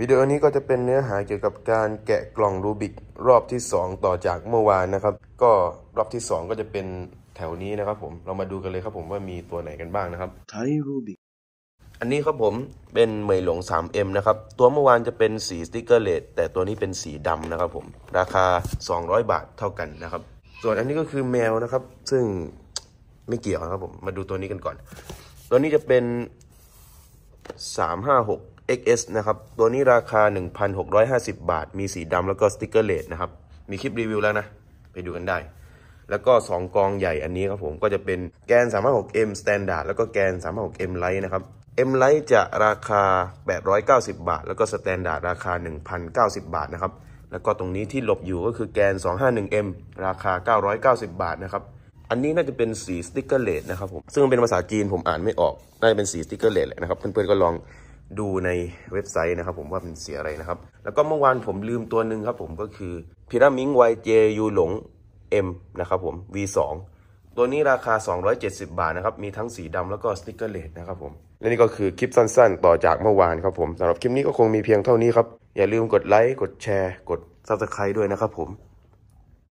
วิดีโอนี้ก็จะเป็นเนื้อหาเกี่ยวกับการแกะกล่องรูบิกรอบที่2ต่อจากเมื่อวานนะครับ ก็รอบที่2ก็จะเป็นแถวนี้นะครับ ผมเรามาดูกันเลยครับ ผมว่ามีตัวไหนกันบ้างนะครับไทรูบิกอันนี้ครับผมเป็นเหมยหลง 3M นะครับ ตัวเมื่อวานจะเป็นสีสติกเกอร์เลดแต่ตัวนี้เป็นสีดำนะครับผม ราคา200บาทเท่ากันนะครับ ส่วนอันนี้ก็คือแมวนะครับ ซึ่งไม่เกี่ยวนะครับผมมาดูตัวนี้กันก่อน ตัวนี้จะเป็น356 XS นะครับ ตัวนี้ราคา 1,650 บาท มีสีดำแล้วก็สติกเกอร์เลดนะครับ มีคลิปรีวิวแล้วนะ ไปดูกันได้ แล้วก็ 2 กองใหญ่อันนี้ครับผม ก็จะเป็นแกน3 6 m Standard แล้วก็แกน3 6 m Lite นะครับ M Lite จะราคา 890 บาท แล้วก็ Standard ราคา 1,090 บาทนะครับ แล้วก็ตรงนี้ที่หลบอยู่ก็คือแกน 251M ราคา 990 บาทนะครับ อันนี้น่าจะเป็นสีสติกเกอร์เลดนะครับผม ซึ่งมันเป็นภาษาจีนผมอ่านไม่ออก น่าจะเป็นสีสติกเกอร์เลดแหละนะครับเพื่อนๆก็ลองดูในเว็บไซต์นะครับผมว่ามันเสียอะไรนะครับ แล้วก็เมื่อวานผมลืมตัวหนึ่งครับผมก็คือพิรามิงไวเจยูหลง M นะครับผม V2 ตัวนี้ราคา 270 บาทนะครับ มีทั้งสีดำแล้วก็สติกเกอร์เลดนะครับผม และนี่ก็คือคลิปสั้นๆ ต่อจากเมื่อวานครับผมสำหรับคลิปนี้ก็คงมีเพียงเท่านี้ครับ อย่าลืมกดไลค์กดแชร์ กด Subscribe ด้วยนะครับผม